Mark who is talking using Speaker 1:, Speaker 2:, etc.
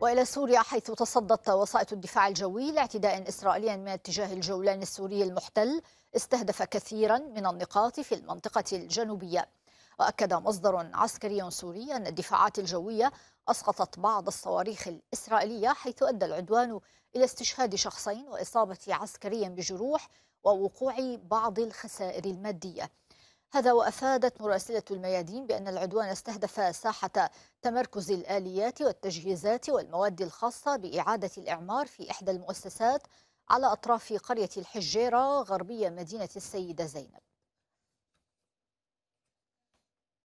Speaker 1: والى سوريا حيث تصدت وسائط الدفاع الجوي لاعتداء اسرائيلي من اتجاه الجولان السوري المحتل استهدف كثيرا من النقاط في المنطقه الجنوبيه واكد مصدر عسكري سوري ان الدفاعات الجويه اسقطت بعض الصواريخ الاسرائيليه حيث ادى العدوان الى استشهاد شخصين واصابه عسكري بجروح ووقوع بعض الخسائر الماديه هذا وأفادت مراسلة الميادين بأن العدوان استهدف ساحة تمركز الآليات والتجهيزات والمواد الخاصة بإعادة الإعمار في إحدى المؤسسات على أطراف قرية الحجيرة غربية مدينة السيدة زينب